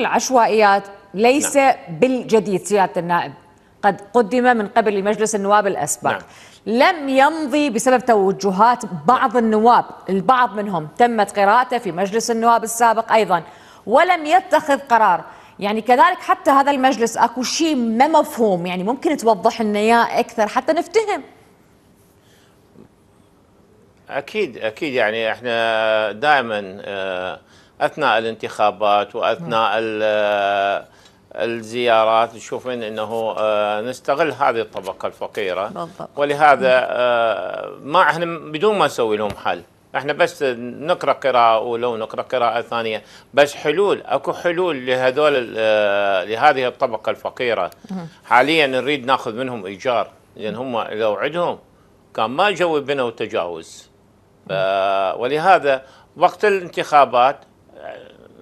العشوائيات ليس نعم. بالجديد سيادة النائب قد قدم من قبل مجلس النواب الأسبق نعم. لم يمضي بسبب توجهات بعض النواب البعض منهم تمت قراءته في مجلس النواب السابق أيضا ولم يتخذ قرار يعني كذلك حتى هذا المجلس اكو شيء ما مفهوم يعني ممكن توضح لنا اياه اكثر حتى نفتهم اكيد اكيد يعني احنا دائما آه، اثناء الانتخابات واثناء نعم. آه، الزيارات نشوف انه آه، نستغل هذه الطبقه الفقيره بالضبط. ولهذا نعم. آه، ما احنا بدون ما نسوي لهم حل احنا بس نقرا قراءه اولى ونقرا قراءه ثانيه بس حلول اكو حلول لهذول لهذه الطبقه الفقيره حاليا نريد ناخذ منهم ايجار لان هم لو عندهم كان ما جو بنوا تجاوز ولهذا وقت الانتخابات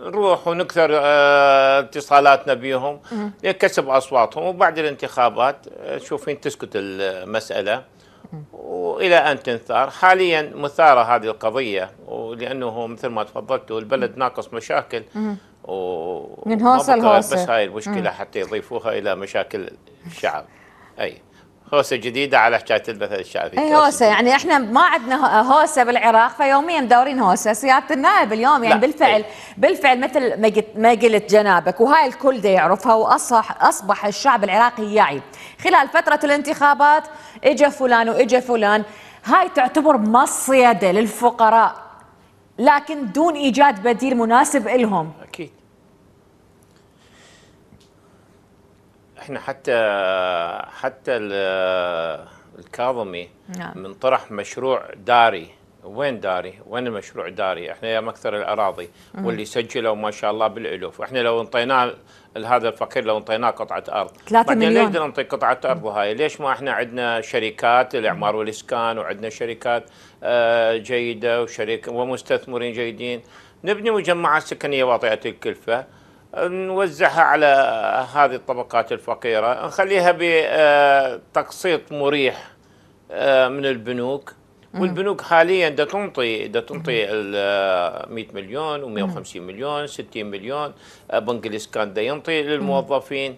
نروح ونكثر آه، اتصالاتنا بهم لكسب اصواتهم وبعد الانتخابات تشوفين آه، تسكت المساله والى ان تنثار حاليا مثاره هذه القضيه ولانه مثل ما تفضلتوا البلد ناقص مشاكل و من هوسه لهوسه بس هاي المشكله حتى يضيفوها الى مشاكل الشعب اي هوسه جديده على حكايه المثل الشعبي اي هوسه يعني احنا ما عندنا هوسه بالعراق فيوميا دورين هوسه سياده النائب اليوم يعني بالفعل إيه. بالفعل مثل ما قلت جنابك وهاي الكل دا يعرفها واصبح اصبح الشعب العراقي يعي خلال فتره الانتخابات اجى فلان واجى فلان هاي تعتبر مصيده للفقراء لكن دون ايجاد بديل مناسب لهم احنا حتى حتى الكاظمي نعم. من طرح مشروع داري وين داري؟ وين المشروع داري؟ احنا يا مكثر الاراضي مم. واللي سجلوا ما شاء الله بالالوف، احنا لو انطيناه لهذا الفقير لو انطيناه قطعه ارض 3 مليون ليش بدنا نعطي قطعه ارض هاي؟ ليش ما احنا عندنا شركات الاعمار والاسكان وعندنا شركات آه، جيده وشركه ومستثمرين جيدين؟ نبني مجمعات سكنيه واطئه الكلفه نوزعها على هذه الطبقات الفقيرة نخليها بتقسيط آه، مريح آه، من البنوك والبنوك حاليا دا تنطي دا تنطي ال 100 آه، مليون و 150 مليون 60 مليون بنك الاسكان دا ينطي للموظفين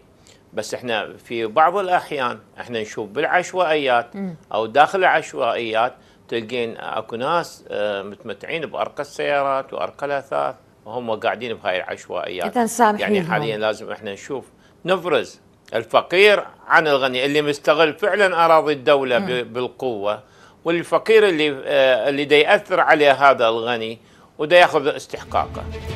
بس احنا في بعض الاحيان احنا نشوف بالعشوائيات او داخل العشوائيات تلقين اكو ناس متمتعين بارقى السيارات وارقى الاثاث هم قاعدين بهاي العشوائيات اذا سامحين يعني حاليا لازم احنا نشوف نفرز الفقير عن الغني اللي مستغل فعلا اراضي الدوله م. بالقوه والفقير اللي آه، اللي ياثر عليه هذا الغني وده ياخذ استحقاقه